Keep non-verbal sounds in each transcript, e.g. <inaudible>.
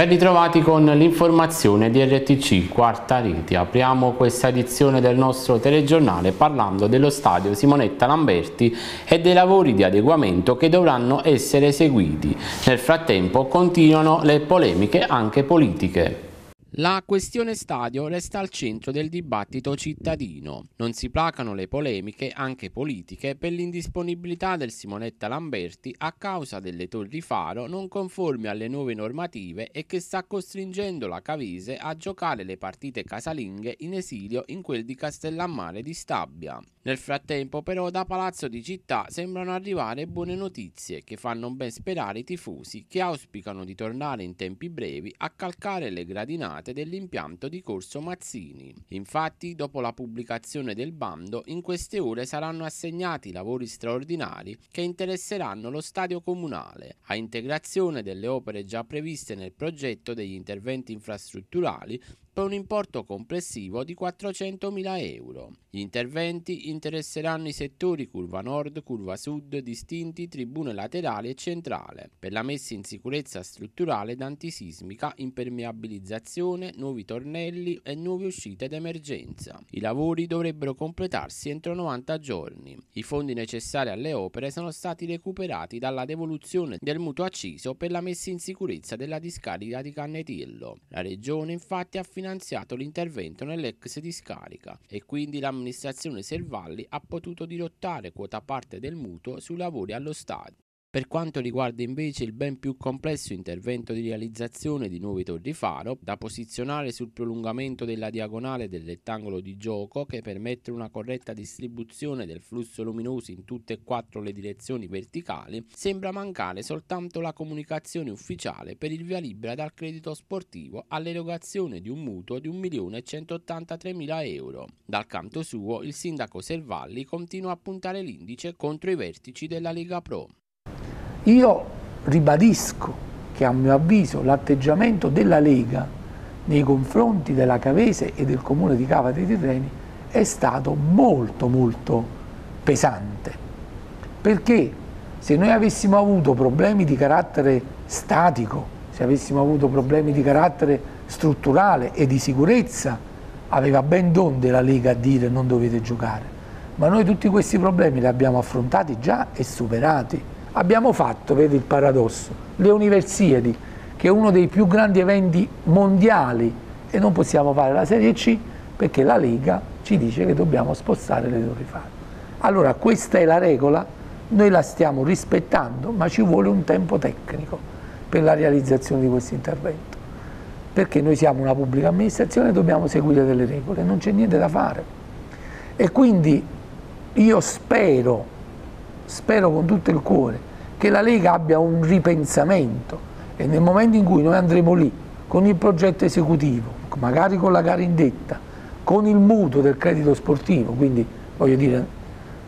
Ben ritrovati con l'informazione di RTC Quarta Riti. Apriamo questa edizione del nostro telegiornale parlando dello stadio Simonetta Lamberti e dei lavori di adeguamento che dovranno essere eseguiti. Nel frattempo continuano le polemiche anche politiche. La questione stadio resta al centro del dibattito cittadino. Non si placano le polemiche, anche politiche, per l'indisponibilità del Simonetta Lamberti a causa delle torri faro non conformi alle nuove normative e che sta costringendo la Cavese a giocare le partite casalinghe in esilio in quel di Castellammare di Stabia. Nel frattempo però da Palazzo di Città sembrano arrivare buone notizie che fanno ben sperare i tifosi che auspicano di tornare in tempi brevi a calcare le gradinate coordinate dell'impianto di Corso Mazzini. Infatti, dopo la pubblicazione del bando, in queste ore saranno assegnati lavori straordinari che interesseranno lo stadio comunale, a integrazione delle opere già previste nel progetto degli interventi infrastrutturali per un importo complessivo di 400.000 euro. Gli interventi interesseranno i settori curva nord, curva sud, distinti, tribune laterali e centrale, per la messa in sicurezza strutturale ed antisismica, impermeabilizzazione, nuovi tornelli e nuove uscite d'emergenza. I lavori dovrebbero completarsi entro 90 giorni. I fondi necessari alle opere sono stati recuperati dalla devoluzione del mutuo acciso per la messa in sicurezza della discarica di Cannetillo. La regione infatti ha finanziato l'intervento nell'ex discarica e quindi l'amministrazione Servalli ha potuto dirottare quota parte del mutuo sui lavori allo stadio. Per quanto riguarda invece il ben più complesso intervento di realizzazione di nuovi torri faro, da posizionare sul prolungamento della diagonale del rettangolo di gioco che permette una corretta distribuzione del flusso luminoso in tutte e quattro le direzioni verticali, sembra mancare soltanto la comunicazione ufficiale per il via libera dal credito sportivo all'erogazione di un mutuo di 1.183.000 euro. Dal canto suo il sindaco Servalli continua a puntare l'indice contro i vertici della Lega Pro. Io ribadisco che a mio avviso l'atteggiamento della Lega nei confronti della Cavese e del comune di Cava dei Tirreni è stato molto molto pesante perché se noi avessimo avuto problemi di carattere statico se avessimo avuto problemi di carattere strutturale e di sicurezza aveva ben donde la Lega a dire non dovete giocare ma noi tutti questi problemi li abbiamo affrontati già e superati Abbiamo fatto, vedi il paradosso, le Universiadi, che è uno dei più grandi eventi mondiali e non possiamo fare la Serie C perché la Lega ci dice che dobbiamo spostare le torri fan. Allora questa è la regola, noi la stiamo rispettando, ma ci vuole un tempo tecnico per la realizzazione di questo intervento, perché noi siamo una pubblica amministrazione e dobbiamo seguire delle regole, non c'è niente da fare. E quindi io spero spero con tutto il cuore che la Lega abbia un ripensamento e nel momento in cui noi andremo lì con il progetto esecutivo, magari con la gara indetta, con il mutuo del credito sportivo, quindi voglio dire,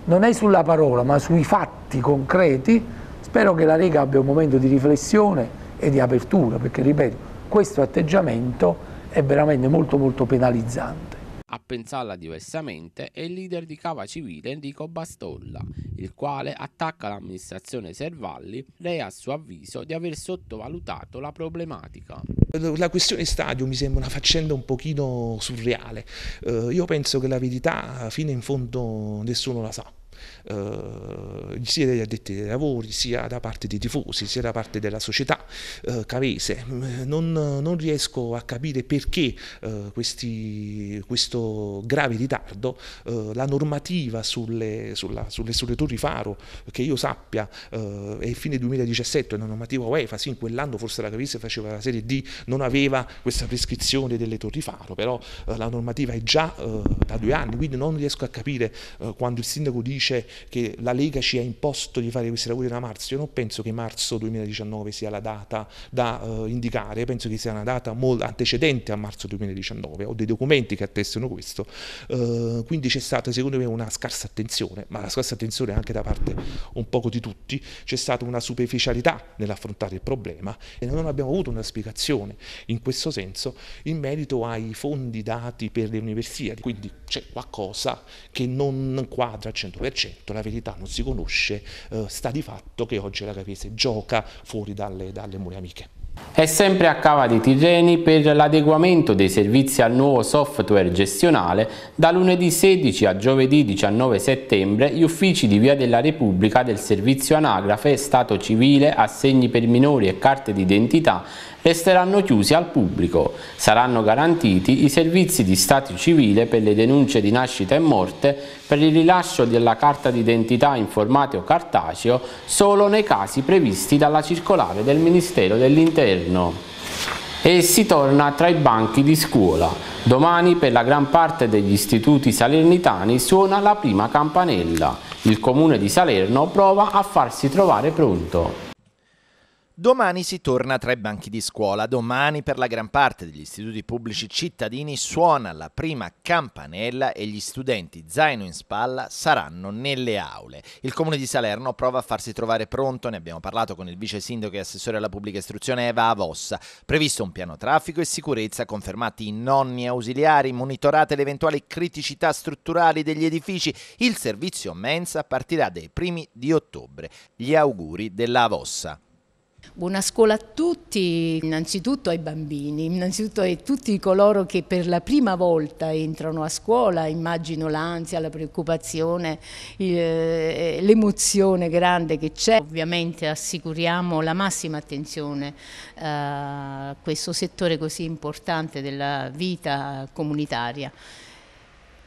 non è sulla parola ma sui fatti concreti, spero che la Lega abbia un momento di riflessione e di apertura, perché ripeto, questo atteggiamento è veramente molto molto penalizzante. A pensarla diversamente è il leader di Cava Civile Enrico Bastolla, il quale attacca l'amministrazione Servalli, lei a suo avviso di aver sottovalutato la problematica. La questione stadio mi sembra una faccenda un pochino surreale, eh, io penso che la verità fino in fondo nessuno la sa eh, sia dagli addetti ai lavori, sia da parte dei tifosi, sia da parte della società eh, cavese. Eh, non, non, riesco a capire perché eh, questi, questo grave ritardo, eh, la normativa sulle, sulla, sulle, sulle, torri faro, che io sappia eh, è fine 2017, è una normativa UEFA, sì in quell'anno forse la cavese faceva la serie D, non aveva questa prescrizione delle torri faro, però la normativa è già da due anni, quindi non riesco a capire quando il sindaco dice dice che la Lega ci ha imposto di fare questi lavori da marzo, io non penso che marzo 2019 sia la data da uh, indicare, penso che sia una data molto antecedente a marzo 2019, ho dei documenti che attestano questo, uh, quindi c'è stata secondo me una scarsa attenzione, ma la scarsa attenzione anche da parte un poco di tutti, c'è stata una superficialità nell'affrontare il problema e non abbiamo avuto una spiegazione in questo senso in merito ai fondi dati per le università, quindi c'è qualcosa che non quadra al 100%. 100%, la verità non si conosce, eh, sta di fatto che oggi la Capese gioca fuori dalle, dalle mura amiche. È sempre a Cava di Tirreni per l'adeguamento dei servizi al nuovo software gestionale, da lunedì 16 a giovedì 19 settembre gli uffici di Via della Repubblica del Servizio Anagrafe, Stato Civile, Assegni per Minori e Carte d'Identità resteranno chiusi al pubblico. Saranno garantiti i servizi di stato civile per le denunce di nascita e morte, per il rilascio della carta d'identità in formato cartaceo solo nei casi previsti dalla circolare del Ministero dell'Interno e si torna tra i banchi di scuola. Domani per la gran parte degli istituti salernitani suona la prima campanella. Il comune di Salerno prova a farsi trovare pronto. Domani si torna tra i banchi di scuola, domani per la gran parte degli istituti pubblici cittadini suona la prima campanella e gli studenti zaino in spalla saranno nelle aule. Il comune di Salerno prova a farsi trovare pronto, ne abbiamo parlato con il vice sindaco e assessore alla pubblica istruzione Eva Avossa, previsto un piano traffico e sicurezza, confermati i nonni ausiliari, monitorate le eventuali criticità strutturali degli edifici, il servizio mensa partirà dai primi di ottobre. Gli auguri della Avossa. Buona scuola a tutti, innanzitutto ai bambini, innanzitutto a tutti coloro che per la prima volta entrano a scuola, immagino l'ansia, la preoccupazione, eh, eh, l'emozione grande che c'è. Ovviamente assicuriamo la massima attenzione eh, a questo settore così importante della vita comunitaria.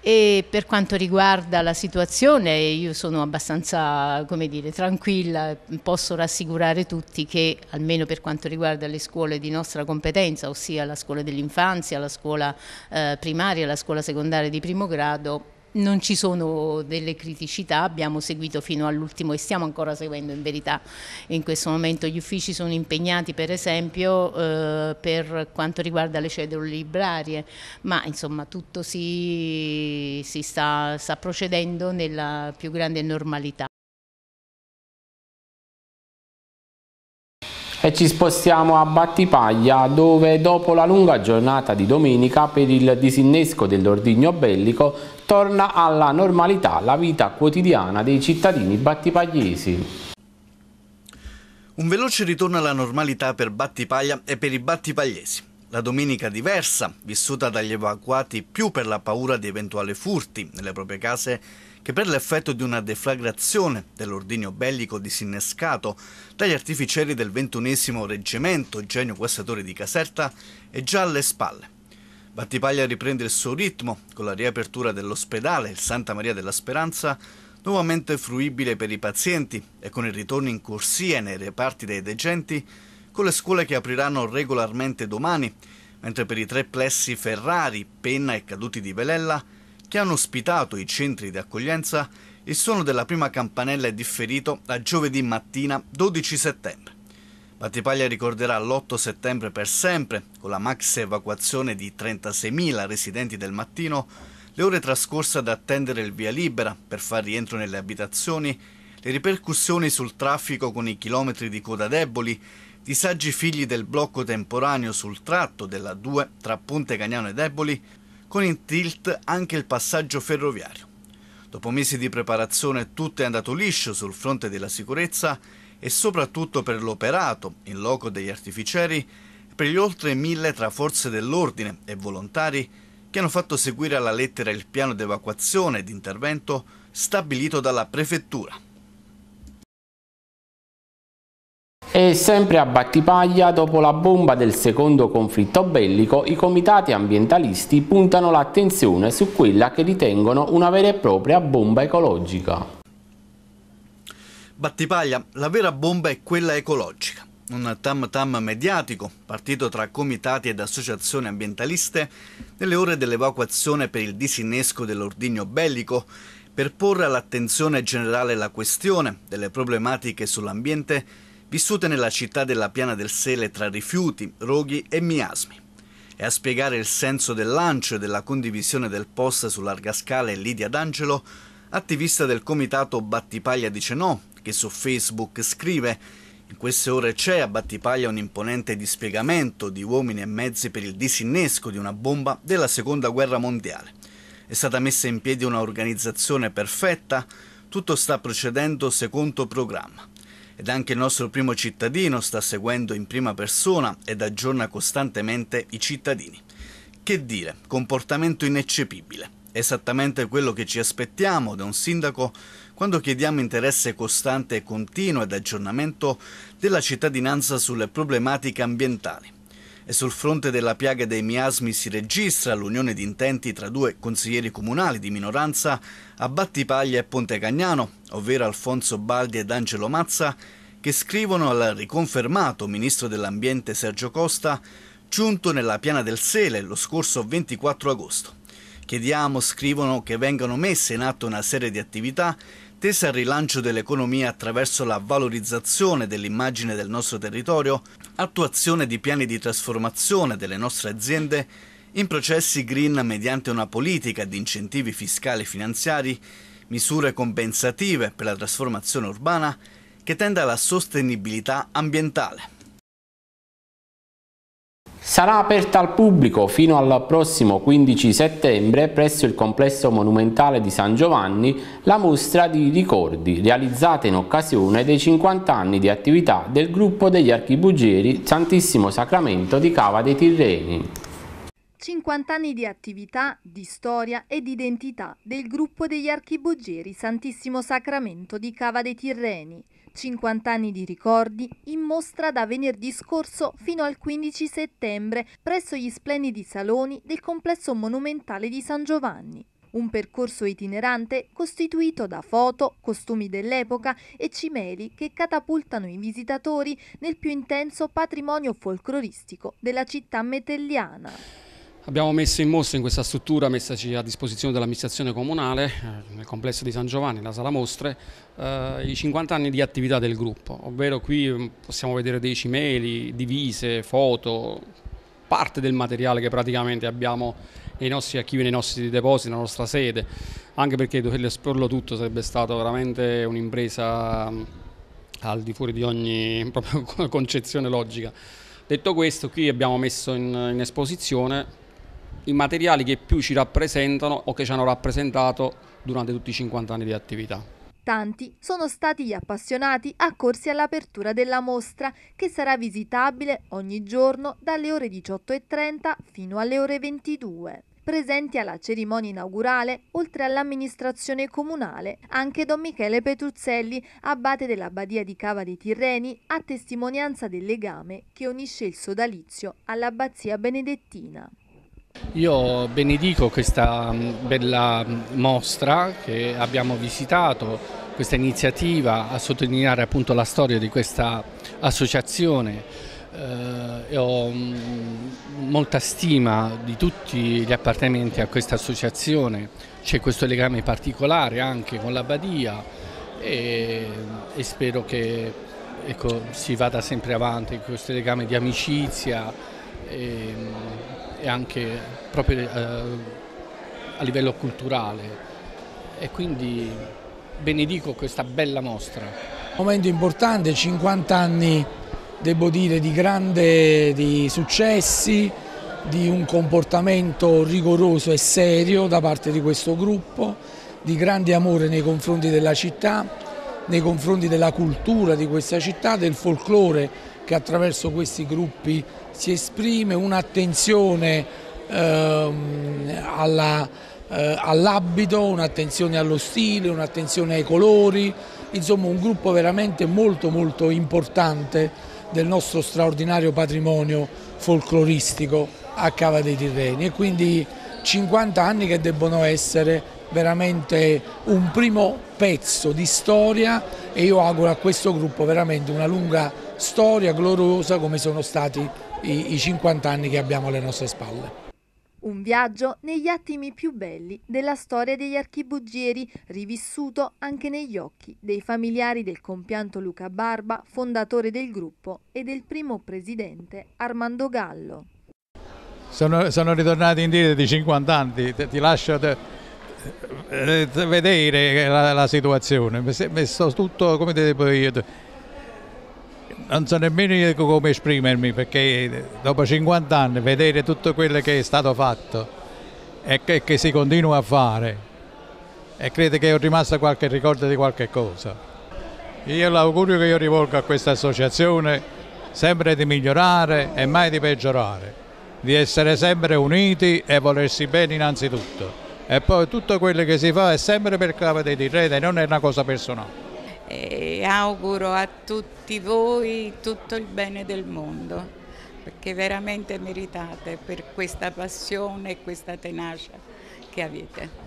E per quanto riguarda la situazione, io sono abbastanza dire, tranquilla, posso rassicurare tutti che, almeno per quanto riguarda le scuole di nostra competenza, ossia la scuola dell'infanzia, la scuola eh, primaria, la scuola secondaria di primo grado, non ci sono delle criticità, abbiamo seguito fino all'ultimo e stiamo ancora seguendo in verità. In questo momento gli uffici sono impegnati per esempio eh, per quanto riguarda le cedole librarie, ma insomma tutto si, si sta, sta procedendo nella più grande normalità. E ci spostiamo a Battipaglia dove dopo la lunga giornata di domenica per il disinnesco dell'ordigno bellico torna alla normalità la vita quotidiana dei cittadini battipagliesi. Un veloce ritorno alla normalità per Battipaglia e per i battipagliesi. La domenica diversa, vissuta dagli evacuati più per la paura di eventuali furti nelle proprie case che per l'effetto di una deflagrazione dell'ordinio bellico disinnescato dagli artificieri del ventunesimo reggimento Genio Guastatore di Caserta, è già alle spalle. Battipaglia riprende il suo ritmo con la riapertura dell'ospedale, il Santa Maria della Speranza, nuovamente fruibile per i pazienti e con il ritorno in corsia nei reparti dei degenti, con le scuole che apriranno regolarmente domani, mentre per i tre plessi Ferrari, Penna e Caduti di Velella, che hanno ospitato i centri di accoglienza, il suono della prima campanella è differito a giovedì mattina 12 settembre. Battipaglia ricorderà l'8 settembre per sempre, con la max evacuazione di 36.000 residenti del mattino, le ore trascorse ad attendere il via libera per far rientro nelle abitazioni, le ripercussioni sul traffico con i chilometri di coda deboli, disagi figli del blocco temporaneo sul tratto della 2 tra Ponte Cagnano e Deboli, con in tilt anche il passaggio ferroviario. Dopo mesi di preparazione tutto è andato liscio sul fronte della sicurezza e soprattutto per l'operato in loco degli artificieri per gli oltre mille tra forze dell'ordine e volontari che hanno fatto seguire alla lettera il piano d'evacuazione ed intervento stabilito dalla prefettura. E sempre a Battipaglia, dopo la bomba del secondo conflitto bellico, i comitati ambientalisti puntano l'attenzione su quella che ritengono una vera e propria bomba ecologica. Battipaglia, la vera bomba è quella ecologica. Un tam tam mediatico, partito tra comitati ed associazioni ambientaliste, nelle ore dell'evacuazione per il disinnesco dell'ordigno bellico, per porre all'attenzione generale la questione delle problematiche sull'ambiente vissute nella città della Piana del Sele tra rifiuti, roghi e miasmi e a spiegare il senso del lancio e della condivisione del post su larga scala è Lidia D'Angelo, attivista del comitato Battipaglia dice no che su Facebook scrive in queste ore c'è a Battipaglia un imponente dispiegamento di uomini e mezzi per il disinnesco di una bomba della seconda guerra mondiale. È stata messa in piedi un'organizzazione perfetta, tutto sta procedendo secondo programma. Ed anche il nostro primo cittadino sta seguendo in prima persona ed aggiorna costantemente i cittadini. Che dire, comportamento ineccepibile. Esattamente quello che ci aspettiamo da un sindaco quando chiediamo interesse costante e continuo ed aggiornamento della cittadinanza sulle problematiche ambientali. E sul fronte della piaga dei miasmi si registra l'unione di intenti tra due consiglieri comunali di minoranza a Battipaglia e Ponte Cagnano, ovvero Alfonso Baldi ed Angelo Mazza, che scrivono al riconfermato ministro dell'Ambiente Sergio Costa, giunto nella Piana del Sele lo scorso 24 agosto. Chiediamo, scrivono, che vengano messe in atto una serie di attività Tesa al rilancio dell'economia attraverso la valorizzazione dell'immagine del nostro territorio, attuazione di piani di trasformazione delle nostre aziende in processi green mediante una politica di incentivi fiscali e finanziari, misure compensative per la trasformazione urbana che tenda alla sostenibilità ambientale. Sarà aperta al pubblico fino al prossimo 15 settembre presso il complesso monumentale di San Giovanni la mostra di ricordi realizzata in occasione dei 50 anni di attività del gruppo degli archibugieri Santissimo Sacramento di Cava dei Tirreni. 50 anni di attività, di storia e di identità del gruppo degli archibugieri Santissimo Sacramento di Cava dei Tirreni 50 anni di ricordi, in mostra da venerdì scorso fino al 15 settembre presso gli splendidi saloni del complesso monumentale di San Giovanni. Un percorso itinerante costituito da foto, costumi dell'epoca e cimeli che catapultano i visitatori nel più intenso patrimonio folcloristico della città metelliana. Abbiamo messo in mostra in questa struttura messaci a disposizione dell'amministrazione comunale, eh, nel complesso di San Giovanni, la sala mostre, eh, i 50 anni di attività del gruppo, ovvero qui mm, possiamo vedere dei cimeli, divise, foto, parte del materiale che praticamente abbiamo nei nostri archivi, nei nostri depositi, nella nostra sede, anche perché doverlo esporlo tutto sarebbe stata veramente un'impresa mm, al di fuori di ogni <laughs> concezione logica. Detto questo, qui abbiamo messo in, in esposizione i materiali che più ci rappresentano o che ci hanno rappresentato durante tutti i 50 anni di attività. Tanti sono stati gli appassionati accorsi all'apertura della mostra, che sarà visitabile ogni giorno dalle ore 18.30 fino alle ore 22. Presenti alla cerimonia inaugurale, oltre all'amministrazione comunale, anche Don Michele Petruzzelli, abate della Badia di Cava dei Tirreni, a testimonianza del legame che unisce il sodalizio all'Abbazia benedettina. Io benedico questa mm, bella mm, mostra che abbiamo visitato, questa iniziativa a sottolineare appunto la storia di questa associazione. Eh, ho mm, molta stima di tutti gli appartenenti a questa associazione, c'è questo legame particolare anche con l'Abbadia e, e spero che ecco, si vada sempre avanti con questo legame di amicizia, e, ehm, e anche proprio eh, a livello culturale e quindi benedico questa bella mostra. Un momento importante, 50 anni devo dire di grande di successi, di un comportamento rigoroso e serio da parte di questo gruppo, di grande amore nei confronti della città, nei confronti della cultura di questa città, del folklore che attraverso questi gruppi si esprime, un'attenzione ehm, eh, all'abito, all un'attenzione allo stile, un'attenzione ai colori, insomma un gruppo veramente molto molto importante del nostro straordinario patrimonio folcloristico a Cava dei Tirreni e quindi 50 anni che debbono essere veramente un primo pezzo di storia e io auguro a questo gruppo veramente una lunga storia gloriosa come sono stati i, i 50 anni che abbiamo alle nostre spalle. Un viaggio negli attimi più belli della storia degli archibugieri, rivissuto anche negli occhi dei familiari del compianto Luca Barba, fondatore del gruppo, e del primo presidente Armando Gallo. Sono, sono ritornati indietro di 50 anni, ti, ti lascio te, te eh, vedere la, la situazione, mi è tutto, come te devo dire, non so nemmeno come esprimermi perché dopo 50 anni vedere tutto quello che è stato fatto e che, che si continua a fare e credo che ho rimasto qualche ricordo di qualche cosa. Io l'augurio che io rivolgo a questa associazione sempre di migliorare e mai di peggiorare, di essere sempre uniti e volersi bene innanzitutto. E poi tutto quello che si fa è sempre per cavate di rete, non è una cosa personale e auguro a tutti voi tutto il bene del mondo perché veramente meritate per questa passione e questa tenacia che avete.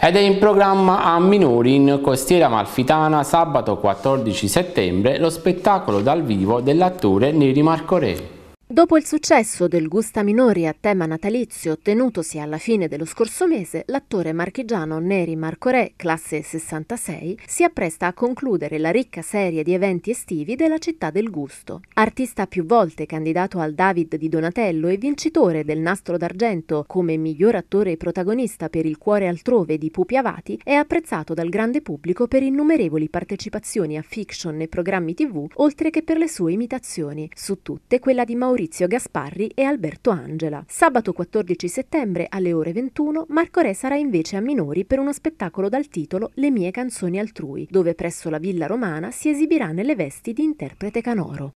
Ed è in programma a Minori in Costiera Malfitana sabato 14 settembre lo spettacolo dal vivo dell'attore Neri Marco Marcorelli. Dopo il successo del Gusta Minori a tema natalizio ottenutosi alla fine dello scorso mese, l'attore marchigiano Neri Marco Re, classe 66, si appresta a concludere la ricca serie di eventi estivi della città del gusto. Artista più volte candidato al David di Donatello e vincitore del Nastro d'Argento come miglior attore protagonista per Il cuore altrove di Pupi Avati, è apprezzato dal grande pubblico per innumerevoli partecipazioni a fiction e programmi tv, oltre che per le sue imitazioni, su tutte quella di Maurizio Maurizio Gasparri e Alberto Angela. Sabato 14 settembre alle ore 21 Marco Re sarà invece a Minori per uno spettacolo dal titolo Le mie canzoni altrui, dove presso la Villa Romana si esibirà nelle vesti di interprete canoro.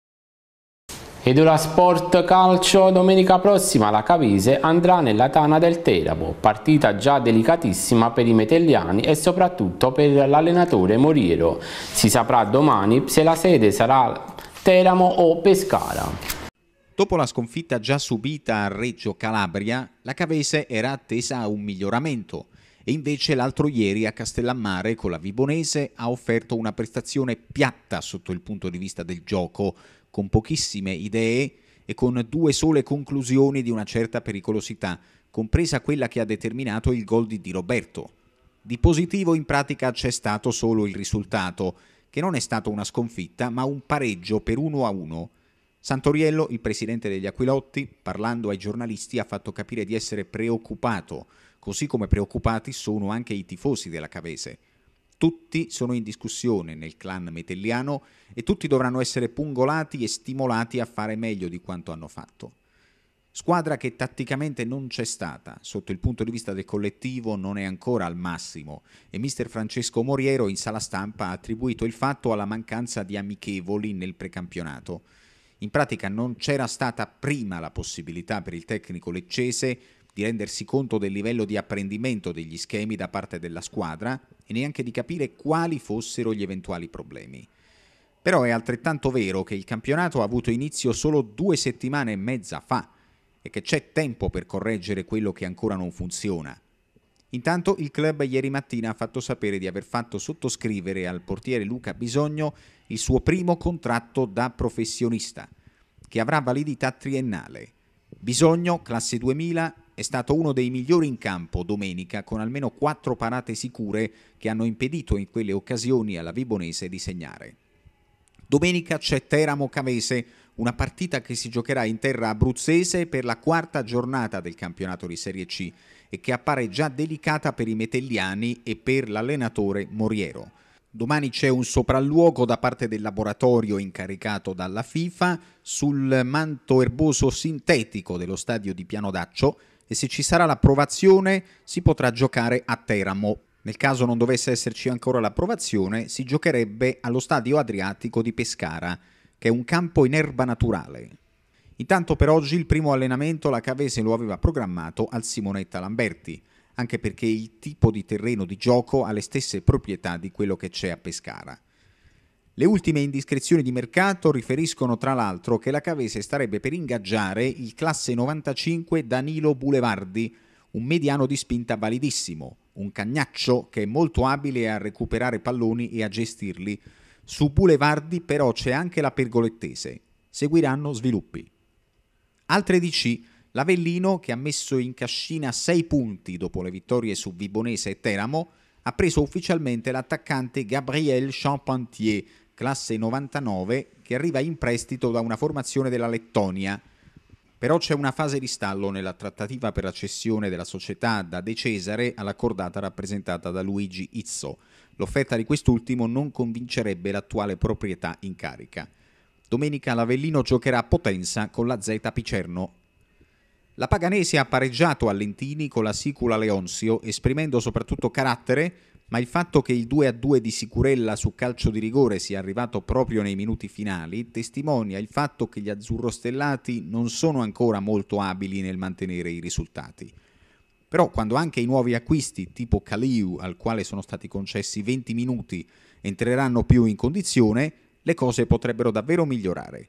Ed ora sport calcio, domenica prossima la Cavese andrà nella Tana del Teramo, partita già delicatissima per i metelliani e soprattutto per l'allenatore Moriero. Si saprà domani se la sede sarà Teramo o Pescara. Dopo la sconfitta già subita a Reggio Calabria, la Cavese era attesa a un miglioramento e invece l'altro ieri a Castellammare con la Vibonese ha offerto una prestazione piatta sotto il punto di vista del gioco, con pochissime idee e con due sole conclusioni di una certa pericolosità, compresa quella che ha determinato il gol di Di Roberto. Di positivo in pratica c'è stato solo il risultato, che non è stato una sconfitta ma un pareggio per 1 a 1 Santoriello, il presidente degli Aquilotti, parlando ai giornalisti ha fatto capire di essere preoccupato, così come preoccupati sono anche i tifosi della Cavese. Tutti sono in discussione nel clan metelliano e tutti dovranno essere pungolati e stimolati a fare meglio di quanto hanno fatto. Squadra che tatticamente non c'è stata, sotto il punto di vista del collettivo non è ancora al massimo e mister Francesco Moriero in sala stampa ha attribuito il fatto alla mancanza di amichevoli nel precampionato. In pratica non c'era stata prima la possibilità per il tecnico leccese di rendersi conto del livello di apprendimento degli schemi da parte della squadra e neanche di capire quali fossero gli eventuali problemi. Però è altrettanto vero che il campionato ha avuto inizio solo due settimane e mezza fa e che c'è tempo per correggere quello che ancora non funziona, Intanto il club ieri mattina ha fatto sapere di aver fatto sottoscrivere al portiere Luca Bisogno il suo primo contratto da professionista, che avrà validità triennale. Bisogno, classe 2000, è stato uno dei migliori in campo domenica con almeno quattro parate sicure che hanno impedito in quelle occasioni alla Vibonese di segnare. Domenica c'è Teramo Cavese, una partita che si giocherà in terra abruzzese per la quarta giornata del campionato di Serie C e che appare già delicata per i metelliani e per l'allenatore Moriero. Domani c'è un sopralluogo da parte del laboratorio incaricato dalla FIFA sul manto erboso sintetico dello stadio di Piano d'Accio e se ci sarà l'approvazione si potrà giocare a Teramo. Nel caso non dovesse esserci ancora l'approvazione, si giocherebbe allo stadio Adriatico di Pescara, che è un campo in erba naturale. Intanto per oggi il primo allenamento la Cavese lo aveva programmato al Simonetta Lamberti, anche perché il tipo di terreno di gioco ha le stesse proprietà di quello che c'è a Pescara. Le ultime indiscrezioni di mercato riferiscono tra l'altro che la Cavese starebbe per ingaggiare il classe 95 Danilo Bulevardi, un mediano di spinta validissimo, un cagnaccio che è molto abile a recuperare palloni e a gestirli. Su Bulevardi però c'è anche la pergolettese. Seguiranno sviluppi. Altre DC, l'Avellino che ha messo in cascina 6 punti dopo le vittorie su Vibonese e Teramo, ha preso ufficialmente l'attaccante Gabriel Champantier, classe 99, che arriva in prestito da una formazione della Lettonia. Però c'è una fase di stallo nella trattativa per la cessione della società da De Cesare all'accordata rappresentata da Luigi Izzo. L'offerta di quest'ultimo non convincerebbe l'attuale proprietà in carica. Domenica l'Avellino giocherà a Potenza con la Z Picerno. La Paganese ha pareggiato a Lentini con la Sicula Leonzio, esprimendo soprattutto carattere, ma il fatto che il 2-2 di Sicurella su calcio di rigore sia arrivato proprio nei minuti finali testimonia il fatto che gli azzurrostellati non sono ancora molto abili nel mantenere i risultati. Però quando anche i nuovi acquisti tipo Caliu, al quale sono stati concessi 20 minuti, entreranno più in condizione, le cose potrebbero davvero migliorare.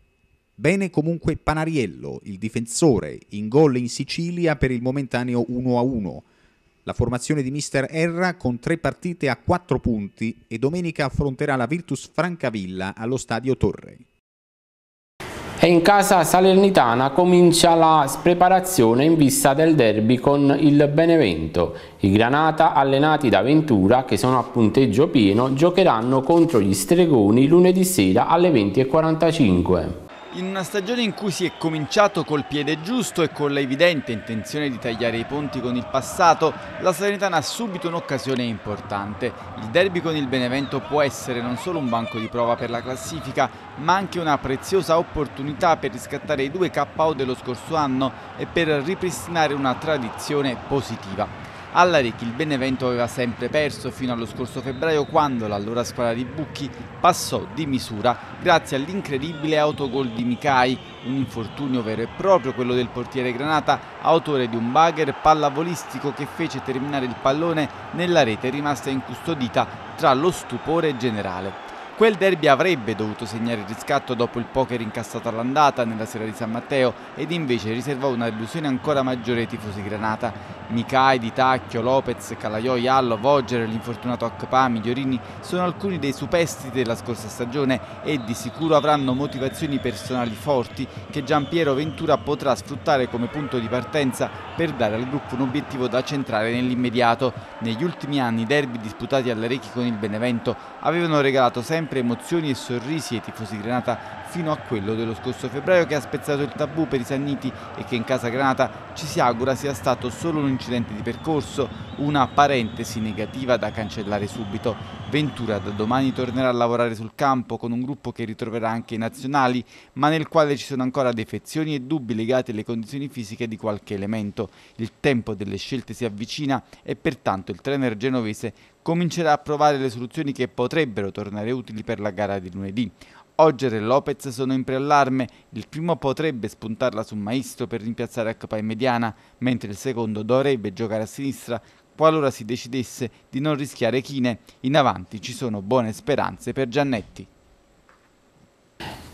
Bene comunque Panariello, il difensore, in gol in Sicilia per il momentaneo 1-1. La formazione di Mister Erra con tre partite a quattro punti e domenica affronterà la Virtus Francavilla allo stadio Torre e in casa salernitana comincia la preparazione in vista del derby con il Benevento. I Granata, allenati da Ventura, che sono a punteggio pieno, giocheranno contro gli Stregoni lunedì sera alle 20.45. In una stagione in cui si è cominciato col piede giusto e con l'evidente intenzione di tagliare i ponti con il passato, la Salernitana ha subito un'occasione importante. Il derby con il Benevento può essere non solo un banco di prova per la classifica, ma anche una preziosa opportunità per riscattare i due KO dello scorso anno e per ripristinare una tradizione positiva. Alla Recchi il Benevento aveva sempre perso fino allo scorso febbraio quando l'allora squadra di Bucchi passò di misura grazie all'incredibile autogol di Micai, un infortunio vero e proprio quello del portiere Granata, autore di un bugger pallavolistico che fece terminare il pallone nella rete rimasta incustodita tra lo stupore generale. Quel derby avrebbe dovuto segnare il riscatto dopo il poker incassato all'andata nella sera di San Matteo ed invece riservò una delusione ancora maggiore ai tifosi Granata. Micai, Di Tacchio, Lopez, Calaiò, Iallo, Vogger, l'infortunato Akpa, Migliorini sono alcuni dei superstiti della scorsa stagione e di sicuro avranno motivazioni personali forti che Giampiero Ventura potrà sfruttare come punto di partenza per dare al gruppo un obiettivo da centrare nell'immediato. Negli ultimi anni i derby disputati all'Arechi con il Benevento avevano regalato sempre emozioni e sorrisi ai tifosi Granata fino a quello dello scorso febbraio che ha spezzato il tabù per i Sanniti e che in casa Granata ci si augura sia stato solo un incidente di percorso, una parentesi negativa da cancellare subito. Ventura da domani tornerà a lavorare sul campo con un gruppo che ritroverà anche i nazionali, ma nel quale ci sono ancora defezioni e dubbi legati alle condizioni fisiche di qualche elemento. Il tempo delle scelte si avvicina e pertanto il trainer genovese comincerà a provare le soluzioni che potrebbero tornare utili per la gara di lunedì. Ogger e Lopez sono in preallarme, il primo potrebbe spuntarla su Maestro per rimpiazzare Akpa in mediana, mentre il secondo dovrebbe giocare a sinistra qualora si decidesse di non rischiare chine. In avanti ci sono buone speranze per Giannetti.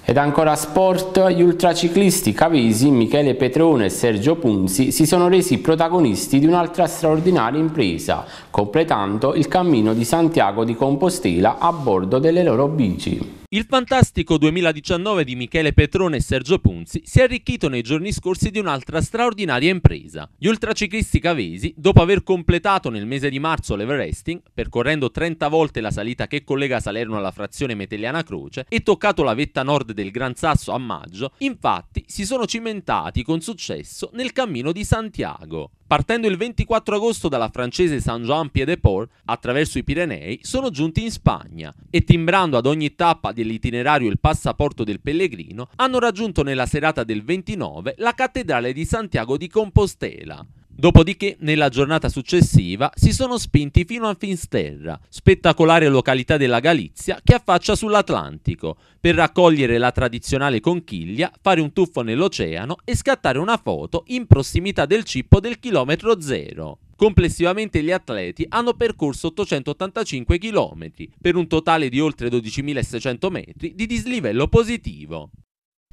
Ed ancora sport, gli ultraciclisti Cavesi, Michele Petrone e Sergio Punzi si sono resi protagonisti di un'altra straordinaria impresa, completando il cammino di Santiago di Compostela a bordo delle loro bici. Il fantastico 2019 di Michele Petrone e Sergio Punzi si è arricchito nei giorni scorsi di un'altra straordinaria impresa. Gli ultraciclisti cavesi, dopo aver completato nel mese di marzo l'Everesting, percorrendo 30 volte la salita che collega Salerno alla frazione Metelliana Croce e toccato la vetta nord del Gran Sasso a maggio, infatti si sono cimentati con successo nel cammino di Santiago. Partendo il 24 agosto dalla francese Saint-Jean-Pied-de-Port, attraverso i Pirenei, sono giunti in Spagna e timbrando ad ogni tappa dell'itinerario il passaporto del pellegrino, hanno raggiunto nella serata del 29 la cattedrale di Santiago di Compostela. Dopodiché, nella giornata successiva, si sono spinti fino a Finsterra, spettacolare località della Galizia che affaccia sull'Atlantico, per raccogliere la tradizionale conchiglia, fare un tuffo nell'oceano e scattare una foto in prossimità del cippo del chilometro zero. Complessivamente gli atleti hanno percorso 885 km, per un totale di oltre 12.600 metri di dislivello positivo.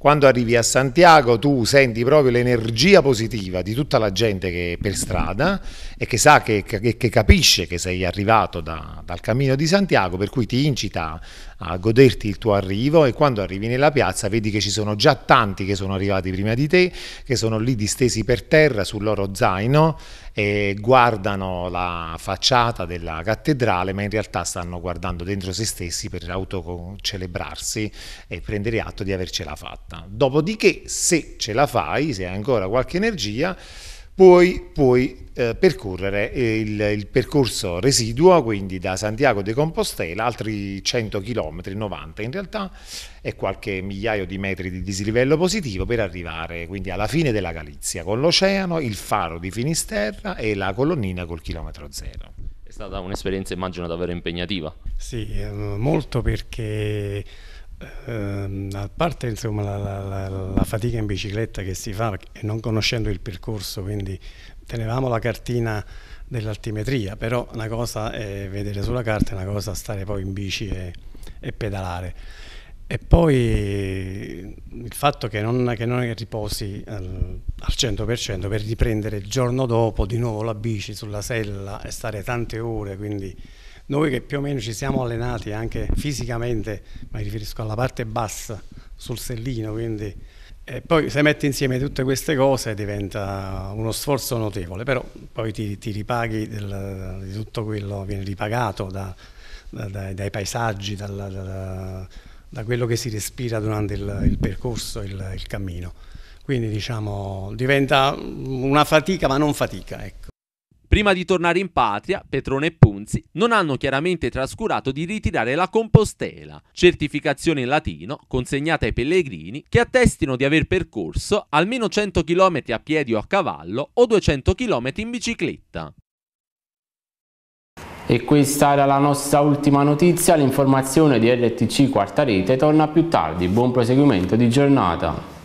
Quando arrivi a Santiago tu senti proprio l'energia positiva di tutta la gente che è per strada e che sa, che, che, che capisce che sei arrivato da, dal cammino di Santiago, per cui ti incita a goderti il tuo arrivo e quando arrivi nella piazza vedi che ci sono già tanti che sono arrivati prima di te, che sono lì distesi per terra sul loro zaino eh, guardano la facciata della cattedrale, ma in realtà stanno guardando dentro se stessi per autocelebrarsi e prendere atto di avercela fatta. Dopodiché, se ce la fai, se hai ancora qualche energia, poi puoi eh, percorrere il, il, percorso residuo, quindi da Santiago de Compostela, altri 100 km, 90 in realtà, e qualche migliaio di metri di dislivello positivo per arrivare quindi alla fine della Galizia, con l'oceano, il faro di Finisterra e la colonnina col chilometro zero. È stata un'esperienza immagino davvero impegnativa. Sì, ehm, molto perché ehm, a parte insomma, la, la, la, fatica in bicicletta che si fa e non conoscendo il percorso, quindi tenevamo la cartina dell'altimetria, però una cosa è vedere sulla carta, una cosa è stare poi in bici e, e pedalare. E poi il fatto che non, che non riposi al, al 100% per riprendere il giorno dopo di nuovo la bici sulla sella e stare tante ore, quindi noi che più o meno ci siamo allenati anche fisicamente, ma mi riferisco alla parte bassa, sul sellino, quindi e poi se metti insieme tutte queste cose diventa uno sforzo notevole, però poi ti, ti ripaghi del, di tutto quello, viene ripagato da, da, dai paesaggi, dal, da, quello che si respira durante il, il percorso, il, il, cammino. Quindi diciamo diventa una fatica ma non fatica. Ecco. Prima di tornare in patria, Petrone e Punzi non hanno chiaramente trascurato di ritirare la Compostela, certificazione in latino consegnata ai pellegrini che attestino di aver percorso almeno 100 km a piedi o a cavallo o 200 km in bicicletta. E questa era la nostra ultima notizia, l'informazione di RTC Quarta Rete torna più tardi, buon proseguimento di giornata.